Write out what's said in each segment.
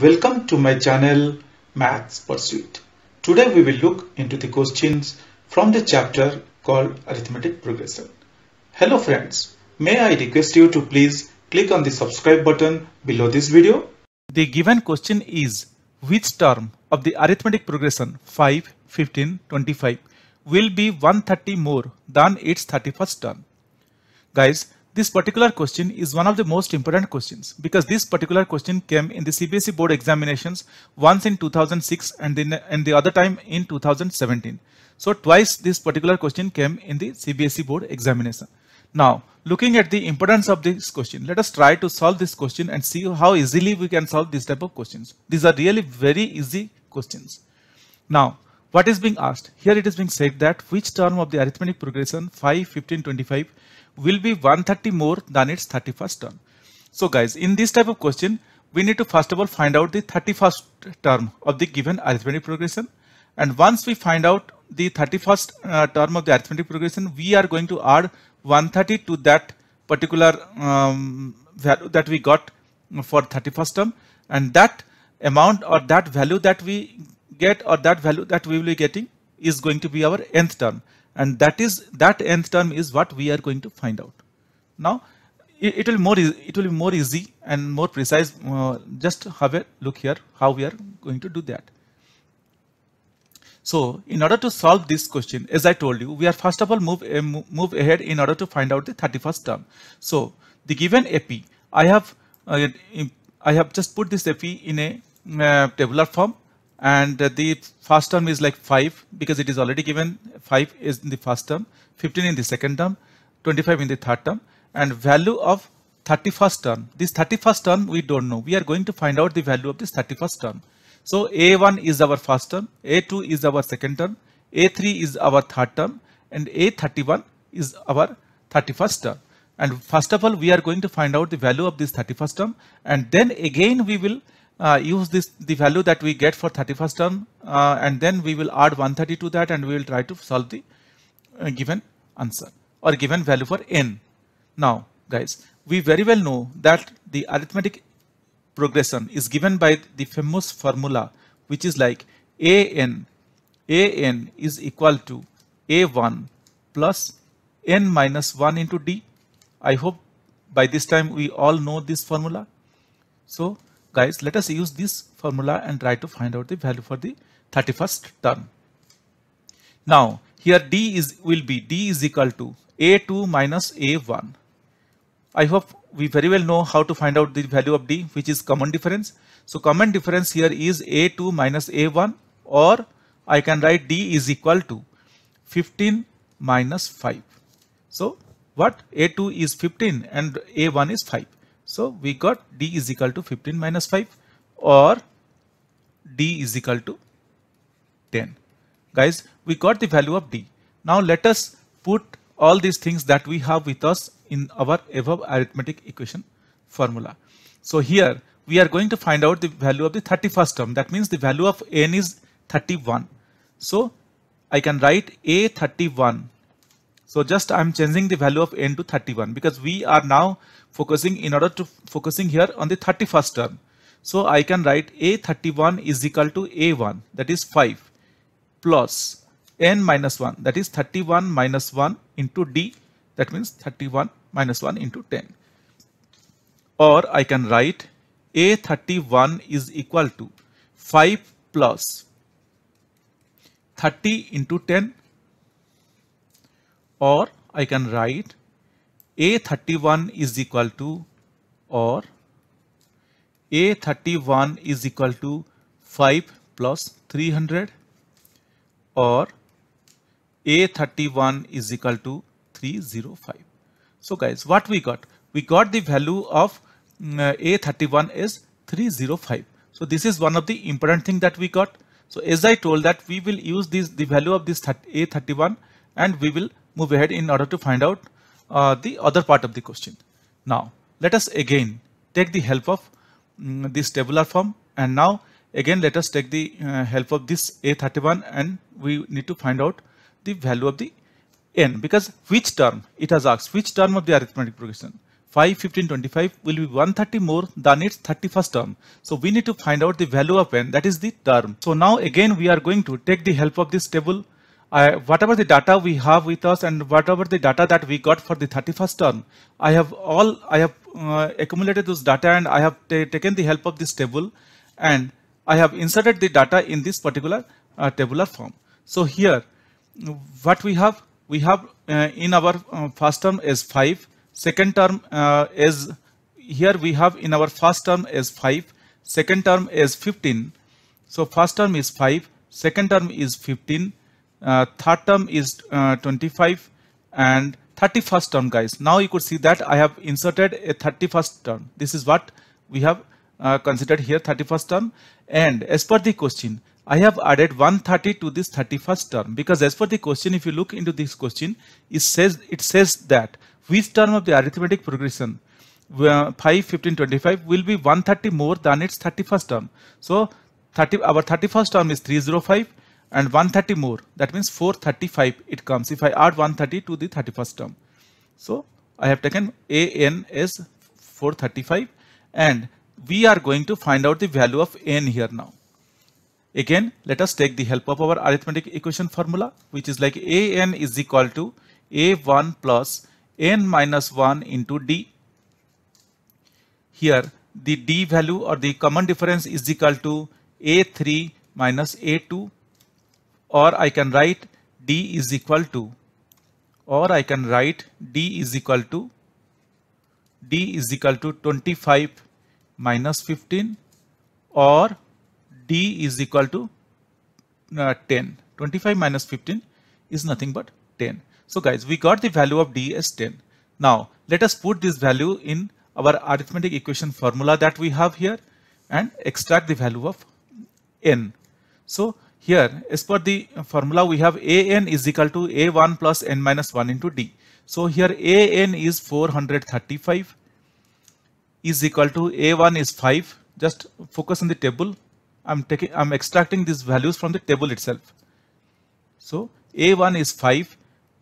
Welcome to my channel Maths Pursuit. Today we will look into the questions from the chapter called Arithmetic Progression. Hello friends, may I request you to please click on the subscribe button below this video. The given question is which term of the arithmetic progression 5, 15, 25 will be 130 more than its 31st term? Guys, this particular question is one of the most important questions because this particular question came in the CBSE board examinations once in 2006 and then and the other time in 2017. So twice this particular question came in the CBSE board examination. Now looking at the importance of this question, let us try to solve this question and see how easily we can solve this type of questions. These are really very easy questions. Now what is being asked? Here it is being said that which term of the arithmetic progression 5, 15, 25 will be 130 more than its 31st term. So guys, in this type of question, we need to first of all find out the 31st term of the given arithmetic progression. And once we find out the 31st uh, term of the arithmetic progression, we are going to add 130 to that particular um, value that we got for 31st term. And that amount or that value that we get or that value that we will be getting is going to be our nth term and that is that nth term is what we are going to find out. Now it, it will more it will be more easy and more precise. Uh, just have a look here how we are going to do that. So in order to solve this question, as I told you, we are first of all move eh, move ahead in order to find out the 31st term. So the given AP, I have uh, I have just put this AP in a uh, tabular form and uh, the first term is like 5 because it is already given. 5 is in the first term, 15 in the second term, 25 in the third term. And value of 31st term. This 31st term we don't know. We are going to find out the value of this 31st term. So A1 is our first term, A2 is our second term, A3 is our third term and A31 is our 31st term. And first of all, we are going to find out the value of this 31st term and then again we will uh, use this the value that we get for 31st term uh, and then we will add 130 to that and we will try to solve the uh, given answer or given value for n. Now guys we very well know that the arithmetic progression is given by the famous formula which is like a n a n is equal to a1 plus n minus 1 into d. I hope by this time we all know this formula. So guys, let us use this formula and try to find out the value for the 31st term. Now, here D is will be D is equal to A2 minus A1. I hope we very well know how to find out the value of D, which is common difference. So common difference here is A2 minus A1 or I can write D is equal to 15 minus 5. So what A2 is 15 and A1 is 5. So we got D is equal to 15 minus 5 or D is equal to 10. Guys, we got the value of D. Now let us put all these things that we have with us in our above arithmetic equation formula. So here we are going to find out the value of the 31st term. That means the value of n is 31. So I can write A31 so just I'm changing the value of n to 31 because we are now focusing in order to focusing here on the 31st term. So I can write a31 is equal to a1 that is 5 plus n minus 1 that is 31 minus 1 into d that means 31 minus 1 into 10 or I can write a31 is equal to 5 plus 30 into 10 or I can write A31 is equal to or A31 is equal to 5 plus 300 or A31 is equal to 305. So guys, what we got? We got the value of mm, uh, A31 is 305. So this is one of the important thing that we got. So as I told that we will use this the value of this A31 and we will move ahead in order to find out uh, the other part of the question. Now, let us again take the help of um, this tabular form and now again let us take the uh, help of this A31 and we need to find out the value of the n because which term it has asked which term of the arithmetic progression 5 15 25 will be 130 more than its 31st term so we need to find out the value of n that is the term so now again we are going to take the help of this table I, whatever the data we have with us and whatever the data that we got for the 31st term, I have all, I have uh, accumulated those data and I have taken the help of this table and I have inserted the data in this particular uh, tabular form. So here, what we have, we have uh, in our uh, first term is 5, second term uh, is, here we have in our first term is 5, second term is 15. So first term is 5, second term is 15, uh, third term is uh, 25 and 31st term guys. Now you could see that I have inserted a 31st term. This is what we have uh, considered here 31st term and as per the question I have added 130 to this 31st term because as per the question if you look into this question it says it says that which term of the arithmetic progression uh, 5 15 25 will be 130 more than its 31st term so 30 our 31st term is 305 and 130 more that means 435 it comes if I add 130 to the 31st term. So I have taken AN as 435 and we are going to find out the value of N here now. Again let us take the help of our arithmetic equation formula which is like AN is equal to A1 plus N minus 1 into D. Here the D value or the common difference is equal to A3 minus A2 or I can write D is equal to or I can write D is equal to D is equal to 25 minus 15 or D is equal to uh, 10. 25 minus 15 is nothing but 10. So guys, we got the value of D as 10. Now let us put this value in our arithmetic equation formula that we have here and extract the value of n. So here, as per the formula, we have An is equal to A1 plus N minus 1 into D. So here An is 435 is equal to A1 is 5. Just focus on the table. I'm taking, I'm extracting these values from the table itself. So A1 is 5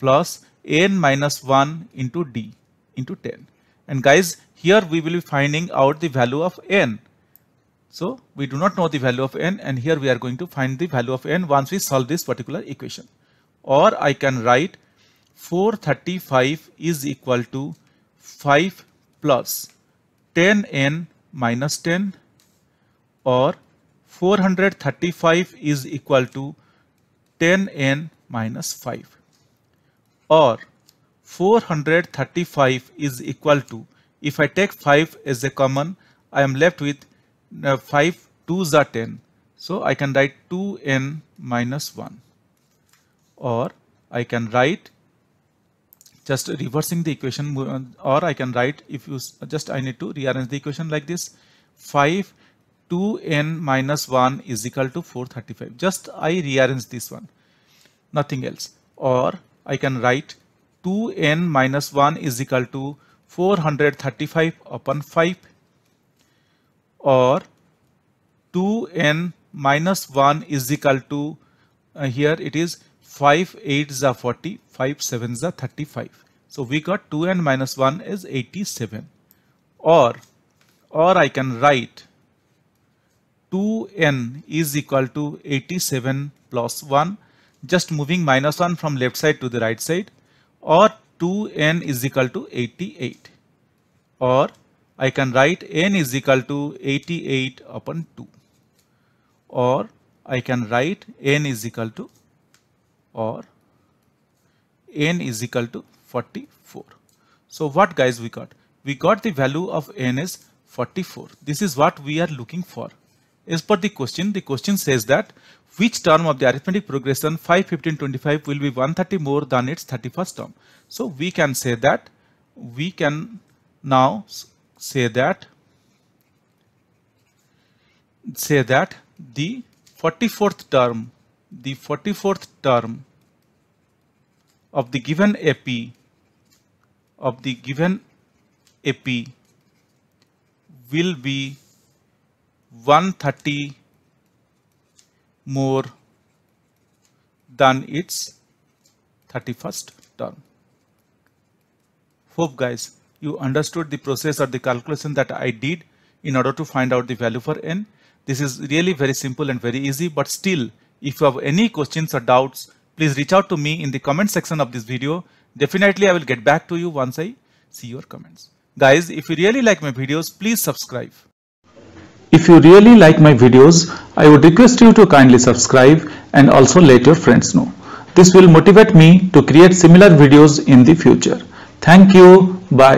plus N minus 1 into D into 10. And guys, here we will be finding out the value of N. So we do not know the value of n and here we are going to find the value of n once we solve this particular equation. Or I can write 435 is equal to 5 plus 10n minus 10 or 435 is equal to 10n minus 5 or 435 is equal to if I take 5 as a common I am left with uh, 5 2s are 10 so I can write 2n minus 1 or I can write just reversing the equation uh, or I can write if you just I need to rearrange the equation like this 5 2n minus 1 is equal to 435 just I rearrange this one nothing else or I can write 2n minus 1 is equal to 435 upon 5 or 2n minus 1 is equal to uh, here it is 5 8s are 40 5 7 35 so we got 2n minus 1 is 87 or or I can write 2n is equal to 87 plus 1 just moving minus 1 from left side to the right side or 2n is equal to 88 or I can write n is equal to 88 upon 2 or I can write n is equal to or n is equal to 44. So what guys we got? We got the value of n is 44. This is what we are looking for. As per the question, the question says that which term of the arithmetic progression 5, 15, 25 will be 130 more than its 31st term. So we can say that we can now say that say that the 44th term the 44th term of the given AP of the given AP will be 130 more than its 31st term. Hope guys you understood the process or the calculation that I did in order to find out the value for n. This is really very simple and very easy, but still, if you have any questions or doubts, please reach out to me in the comment section of this video. Definitely, I will get back to you once I see your comments. Guys, if you really like my videos, please subscribe. If you really like my videos, I would request you to kindly subscribe and also let your friends know. This will motivate me to create similar videos in the future. Thank you. Bye.